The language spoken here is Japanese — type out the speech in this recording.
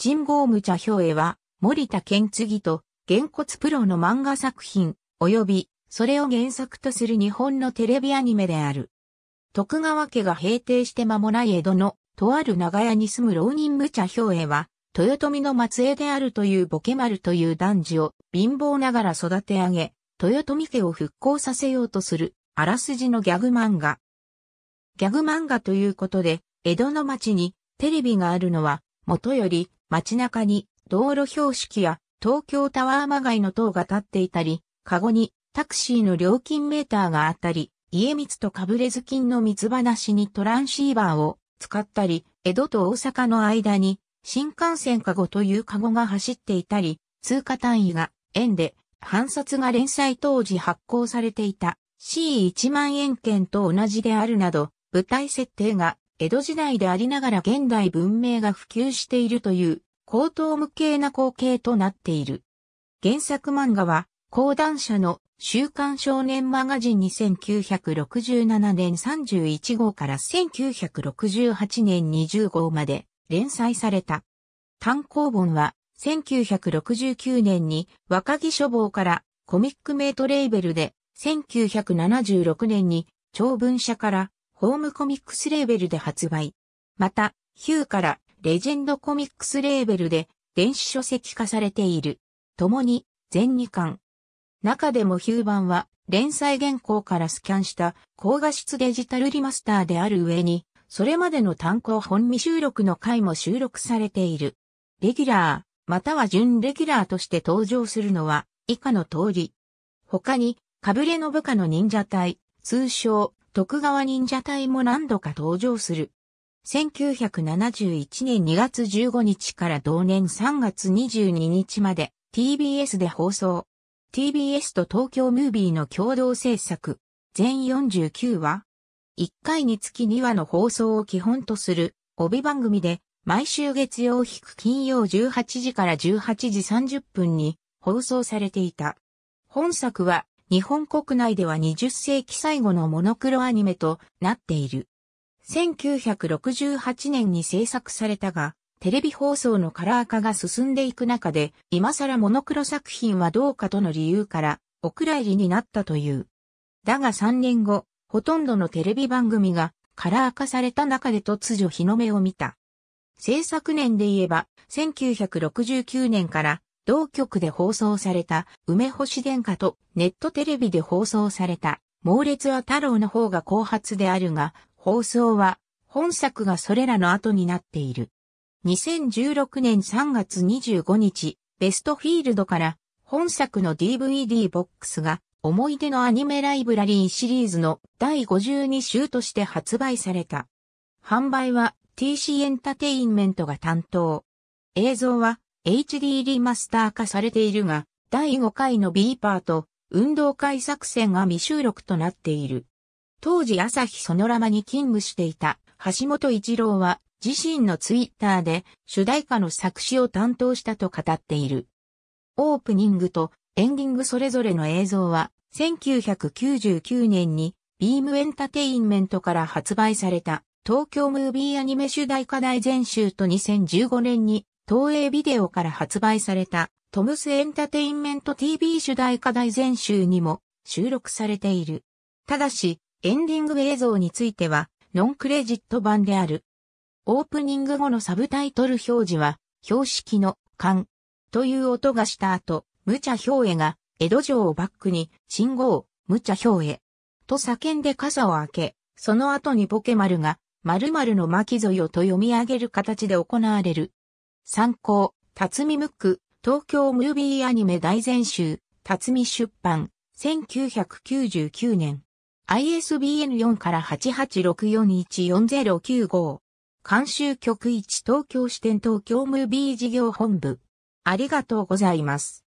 ジンゴーム茶兵衛は、森田健次と、原骨プロの漫画作品、及び、それを原作とする日本のテレビアニメである。徳川家が平定して間もない江戸の、とある長屋に住む浪人無茶兵衛は、豊臣の末裔であるというボケ丸という男児を貧乏ながら育て上げ、豊臣家を復興させようとする、あらすじのギャグ漫画。ギャグ漫画ということで、江戸の町にテレビがあるのは、もとより街中に道路標識や東京タワーまがいの塔が立っていたり、カゴにタクシーの料金メーターがあったり、家光とかぶれず金の水話にトランシーバーを使ったり、江戸と大阪の間に新幹線カゴというカゴが走っていたり、通貨単位が円で、反札が連載当時発行されていた C1 万円券と同じであるなど、舞台設定が江戸時代でありながら現代文明が普及しているという、高等無形な光景となっている。原作漫画は、講談社の週刊少年マガジン1967年31号から1968年20号まで連載された。単行本は1969年に若木書房からコミックメイトレーベルで1976年に長文社からホームコミックスレーベルで発売。また、ヒューからレジェンドコミックスレーベルで電子書籍化されている。共に全2巻。中でもヒュー版は連載原稿からスキャンした高画質デジタルリマスターである上に、それまでの単行本未収録の回も収録されている。レギュラー、または準レギュラーとして登場するのは以下の通り。他に、かぶれの部下の忍者隊、通称、徳川忍者隊も何度か登場する。1971年2月15日から同年3月22日まで TBS で放送。TBS と東京ムービーの共同制作。全49話。1回につき2話の放送を基本とする帯番組で毎週月曜引く金曜18時から18時30分に放送されていた。本作は日本国内では20世紀最後のモノクロアニメとなっている。1968年に制作されたが、テレビ放送のカラー化が進んでいく中で、今更モノクロ作品はどうかとの理由から、お蔵入りになったという。だが3年後、ほとんどのテレビ番組がカラー化された中で突如日の目を見た。制作年で言えば、1969年から同局で放送された梅星殿下とネットテレビで放送された猛烈は太郎の方が後発であるが、放送は本作がそれらの後になっている。2016年3月25日、ベストフィールドから本作の DVD ボックスが思い出のアニメライブラリーシリーズの第52週として発売された。販売は TC エンタテインメントが担当。映像は HD リマスター化されているが、第5回の B パート、運動会作戦が未収録となっている。当時朝日ソノラマに勤務していた橋本一郎は自身のツイッターで主題歌の作詞を担当したと語っている。オープニングとエンディングそれぞれの映像は1999年にビームエンタテインメントから発売された東京ムービーアニメ主題歌大全集と2015年に東映ビデオから発売されたトムスエンタテインメント TV 主題歌大全集にも収録されている。ただし、エンディング映像については、ノンクレジット版である。オープニング後のサブタイトル表示は、標識の、勘という音がした後、無茶表へが、江戸城をバックに、信号、無茶表へ、と叫んで傘を開け、その後にボケ丸が、〇〇の巻き添よと読み上げる形で行われる。参考、辰巳ムック、東京ムービーアニメ大全集、辰巳出版、1999年。ISBN4 から8 8 6 4 1 4 0 9 5監修局1東京支店東京ムービー事業本部。ありがとうございます。